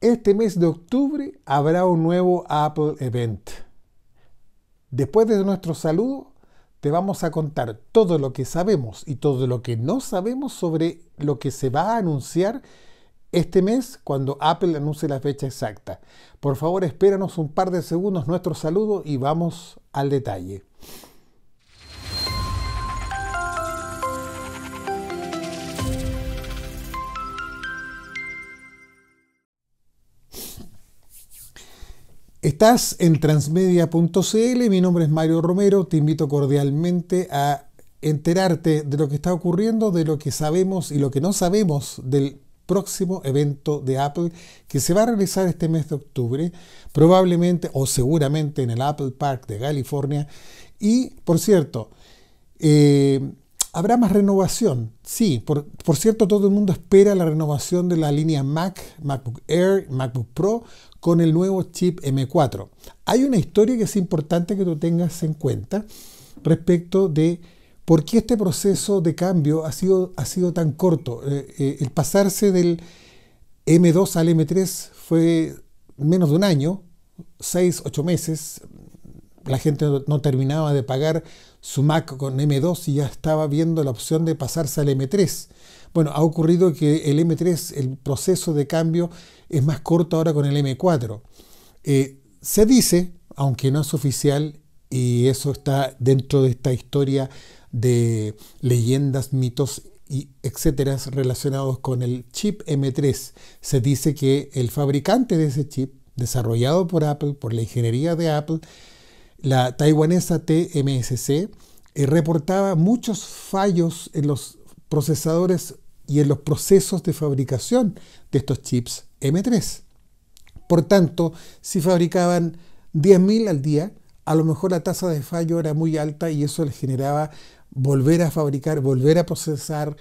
Este mes de octubre habrá un nuevo Apple Event. Después de nuestro saludo, te vamos a contar todo lo que sabemos y todo lo que no sabemos sobre lo que se va a anunciar este mes cuando Apple anuncie la fecha exacta. Por favor, espéranos un par de segundos nuestro saludo y vamos al detalle. Estás en transmedia.cl, mi nombre es Mario Romero, te invito cordialmente a enterarte de lo que está ocurriendo, de lo que sabemos y lo que no sabemos del próximo evento de Apple que se va a realizar este mes de octubre, probablemente o seguramente en el Apple Park de California. Y, por cierto, eh, Habrá más renovación, sí. Por, cierto, todo el mundo espera la renovación de la línea Mac, MacBook Air, MacBook Pro con el nuevo chip M4. Hay una historia que es importante que tú tengas en cuenta respecto de por qué este proceso de cambio ha sido, ha sido tan corto. Eh, eh, el pasarse del M2 al M3 fue menos de un año, seis, ocho meses. La gente no terminaba de pagar su Mac con M2 y ya estaba viendo la opción de pasarse al M3. Bueno, ha ocurrido que el M3, el proceso de cambio es más corto ahora con el M4. Eh, se dice, aunque no es oficial, y eso está dentro de esta historia de leyendas, mitos y etcétera relacionados con el chip M3. Se dice que el fabricante de ese chip, desarrollado por Apple, por la ingeniería de Apple, la taiwanesa TMSC eh, reportaba muchos fallos en los procesadores y en los procesos de fabricación de estos chips M3. Por tanto, si fabricaban 10.000 al día, a lo mejor la tasa de fallo era muy alta y eso les generaba volver a fabricar, volver a procesar,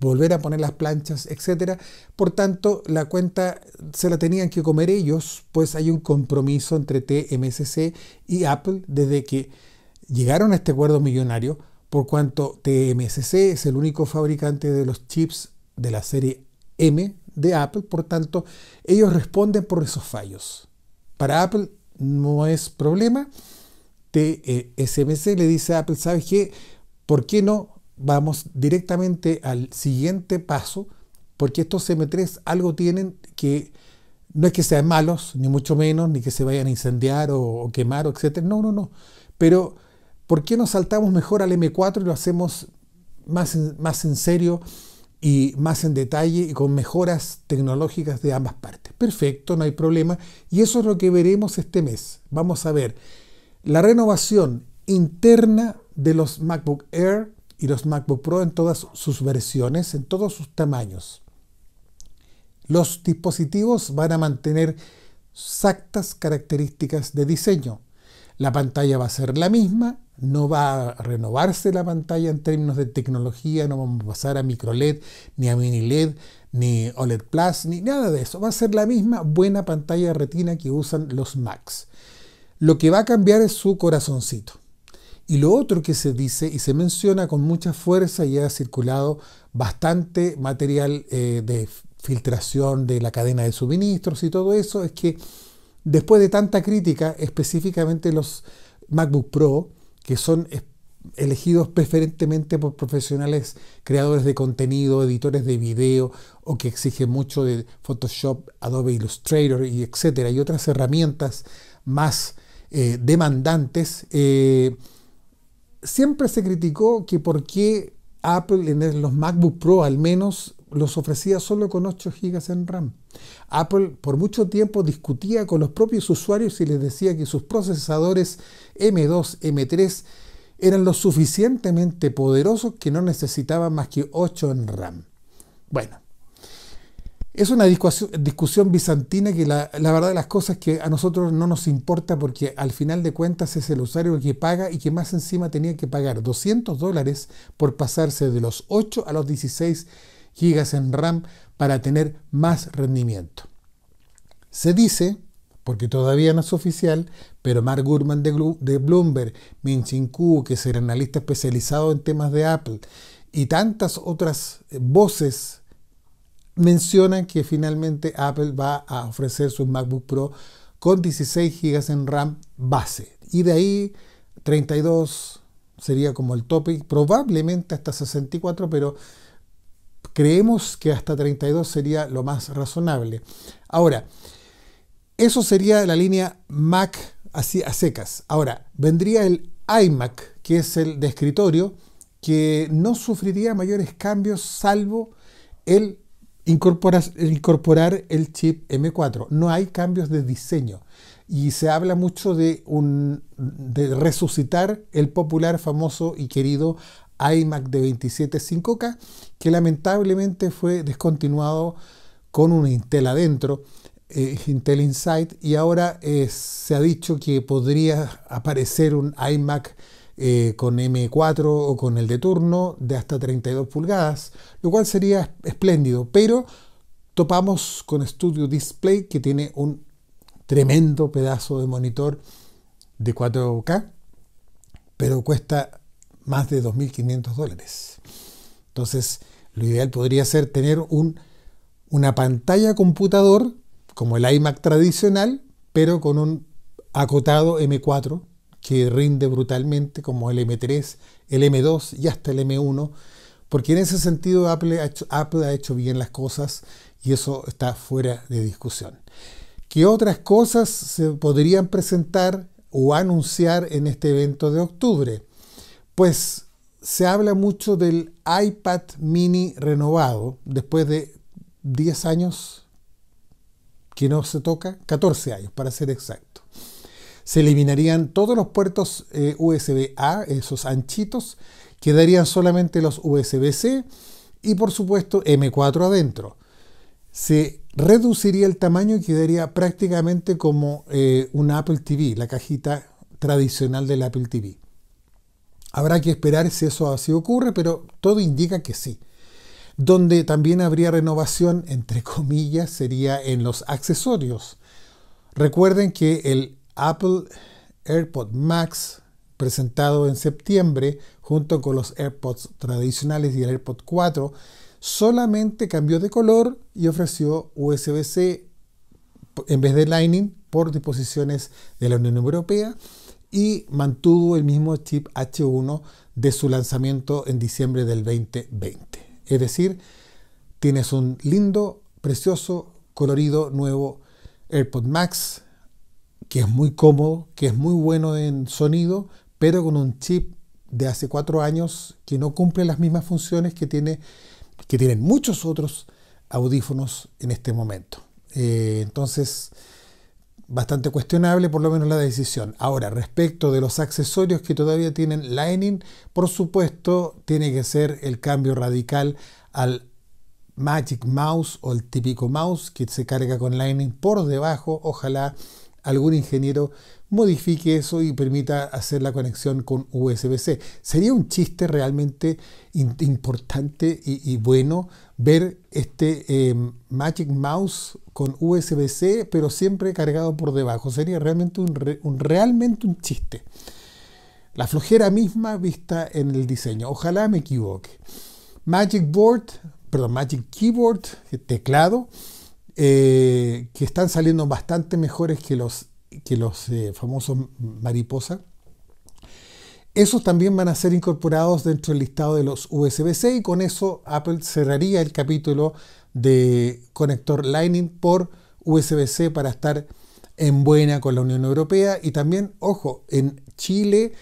volver a poner las planchas, etc. Por tanto, la cuenta se la tenían que comer ellos, pues hay un compromiso entre TMSC y Apple desde que llegaron a este acuerdo millonario, por cuanto TMSC es el único fabricante de los chips de la serie M de Apple, por tanto, ellos responden por esos fallos. Para Apple no es problema. TSMC e le dice a Apple, ¿sabes qué? ¿Por qué no vamos directamente al siguiente paso? Porque estos M3 algo tienen que no es que sean malos, ni mucho menos, ni que se vayan a incendiar o, o quemar, etc. No, no, no. Pero, ¿por qué no saltamos mejor al M4 y lo hacemos más más en serio y más en detalle y con mejoras tecnológicas de ambas partes? Perfecto, no hay problema. Y eso es lo que veremos este mes. Vamos a ver la renovación interna de los MacBook Air y los MacBook Pro en todas sus versiones, en todos sus tamaños. Los dispositivos van a mantener exactas características de diseño. La pantalla va a ser la misma, no va a renovarse la pantalla en términos de tecnología, no vamos a pasar a microLED ni a mini LED, ni OLED Plus, ni nada de eso. Va a ser la misma buena pantalla retina que usan los Macs. Lo que va a cambiar es su corazoncito. Y lo otro que se dice y se menciona con mucha fuerza y ha circulado bastante material eh, de filtración de la cadena de suministros y todo eso es que después de tanta crítica, específicamente los MacBook Pro, que son elegidos preferentemente por profesionales creadores de contenido, editores de video o que exigen mucho de Photoshop, Adobe Illustrator y etcétera y otras herramientas más eh, demandantes, eh, siempre se criticó que por qué Apple en los MacBook Pro al menos los ofrecía solo con 8 GB en RAM. Apple por mucho tiempo discutía con los propios usuarios y les decía que sus procesadores M2, M3 eran lo suficientemente poderosos que no necesitaban más que 8 en RAM. Bueno, es una discusión, bizantina que la, verdad de las cosas es que a nosotros no nos importa porque al final de cuentas es el usuario el que paga y que más encima tenía que pagar 200 dólares por pasarse de los 8 a los 16 gigas en RAM para tener más rendimiento. Se dice, porque todavía no es oficial, pero Mark Gurman de, de Bloomberg, Min Chin Ku, que es el analista especializado en temas de Apple, y tantas otras eh, voces mencionan que finalmente Apple va a ofrecer su MacBook Pro con 16 GB en RAM base. Y de ahí 32 sería como el tope, probablemente hasta 64, pero creemos que hasta 32 sería lo más razonable. Ahora, eso sería la línea Mac así a secas. Ahora, vendría el iMac, que es el de escritorio, que no sufriría mayores cambios salvo el incorporar el chip M4. No hay cambios de diseño. Y se habla mucho de, resucitar el popular, famoso y querido iMac de 27 5K, que lamentablemente fue descontinuado con un Intel adentro, eh, Intel Insight, y ahora eh, se ha dicho que podría aparecer un iMac eh, con M4 o con el de turno de hasta 32 pulgadas, lo cual sería espléndido, pero topamos con Studio Display que tiene un tremendo pedazo de monitor de 4K, pero cuesta más de 2.500 dólares. Entonces, lo ideal podría ser tener una pantalla computador como el iMac tradicional, pero con un acotado M4 que rinde brutalmente, como el M3, el M2 y hasta el M1, porque en ese sentido Apple ha hecho, bien las cosas y eso está fuera de discusión. ¿Qué otras cosas se podrían presentar o anunciar en este evento de octubre? Pues se habla mucho del iPad mini renovado después de 10 años que no se toca, 14 años para ser exacto se eliminarían todos los puertos eh, USB-A, esos anchitos, quedarían solamente los USB-C y por supuesto M4 adentro. Se reduciría el tamaño y quedaría prácticamente como eh, un una Apple TV, la cajita tradicional del Apple TV. Habrá que esperar si eso así ocurre, pero todo indica que sí. Donde también habría renovación, entre comillas, sería en los accesorios. Recuerden que el Apple AirPod Max presentado en septiembre junto con los AirPods tradicionales y el AirPod 4 solamente cambió de color y ofreció USB-C en vez de Lightning por disposiciones de la Unión Europea y mantuvo el mismo chip H1 de su lanzamiento en diciembre del 2020. Es decir, tienes un lindo, precioso, colorido nuevo AirPod Max que es muy cómodo, que es muy bueno en sonido, pero con un chip de hace cuatro años que no cumple las mismas funciones que, tiene, que tienen muchos otros audífonos en este momento. Eh, entonces, bastante cuestionable por lo menos la decisión. Ahora, respecto de los accesorios que todavía tienen Lightning, por supuesto, tiene que ser el cambio radical al Magic Mouse o el típico mouse que se carga con Lightning por debajo. Ojalá algún ingeniero modifique eso y permita hacer la conexión con USB-C. Sería un chiste realmente importante y, bueno ver este eh, Magic Mouse con USB-C, pero siempre cargado por debajo. Sería realmente un, realmente un chiste. La flojera misma vista en el diseño. Ojalá me equivoque. Magic Board, perdón, Magic Keyboard, teclado eh, que están saliendo bastante mejores que los, que los eh, famosos mariposa. Esos también van a ser incorporados dentro del listado de los USB-C y con eso Apple cerraría el capítulo de conector Lightning por USB-C para estar en buena con la Unión Europea y también, ojo, en Chile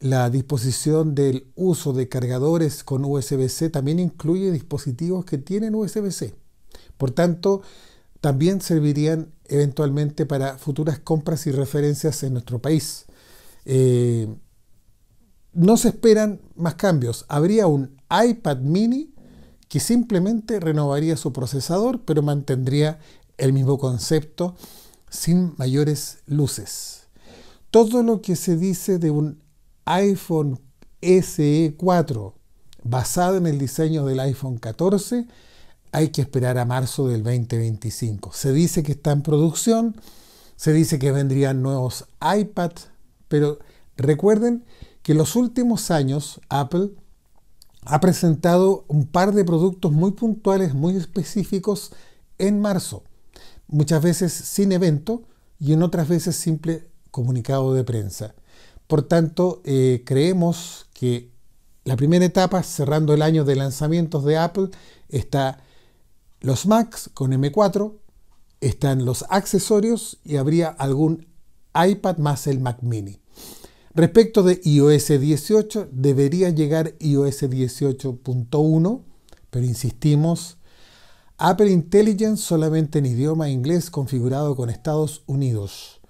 la disposición del uso de cargadores con USB-C también incluye dispositivos que tienen USB-C. Por tanto, también servirían eventualmente para futuras compras y referencias en nuestro país. Eh, no se esperan más cambios. Habría un iPad mini que simplemente renovaría su procesador, pero mantendría el mismo concepto sin mayores luces. Todo lo que se dice de un iPhone SE 4 basado en el diseño del iPhone 14 hay que esperar a marzo del 2025. Se dice que está en producción, se dice que vendrían nuevos iPads, pero recuerden que en los últimos años Apple ha presentado un par de productos muy puntuales, muy específicos en marzo, muchas veces sin evento y en otras veces simple comunicado de prensa. Por tanto, eh, creemos que la primera etapa, cerrando el año de lanzamientos de Apple, está los Macs con M4, están los accesorios y habría algún iPad más el Mac mini. Respecto de iOS 18, debería llegar iOS 18.1, pero insistimos, Apple Intelligence solamente en idioma inglés configurado con Estados Unidos.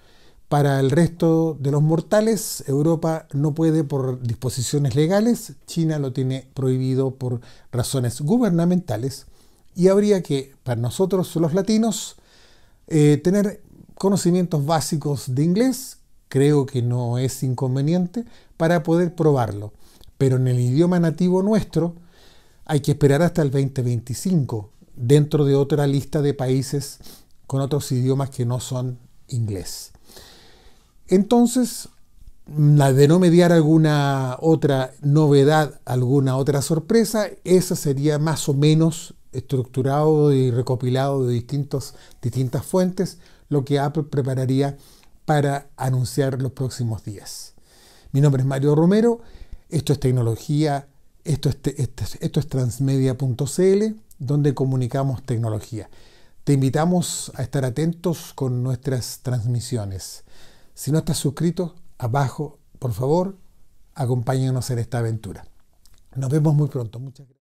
Para el resto de los mortales, Europa no puede por disposiciones legales, China lo tiene prohibido por razones gubernamentales, y habría que, para nosotros los latinos, eh, tener conocimientos básicos de inglés, creo que no es inconveniente, para poder probarlo. Pero en el idioma nativo nuestro hay que esperar hasta el 2025, dentro de otra lista de países con otros idiomas que no son inglés. Entonces, la de no mediar alguna otra novedad, alguna otra sorpresa, esa sería más o menos estructurado y recopilado de distintos, distintas fuentes lo que Apple prepararía para anunciar los próximos días. Mi nombre es Mario Romero, esto es tecnología, esto es, este, es transmedia.cl, donde comunicamos tecnología. Te invitamos a estar atentos con nuestras transmisiones. Si no estás suscrito, abajo, por favor, acompáñanos en esta aventura. Nos vemos muy pronto. Muchas gracias.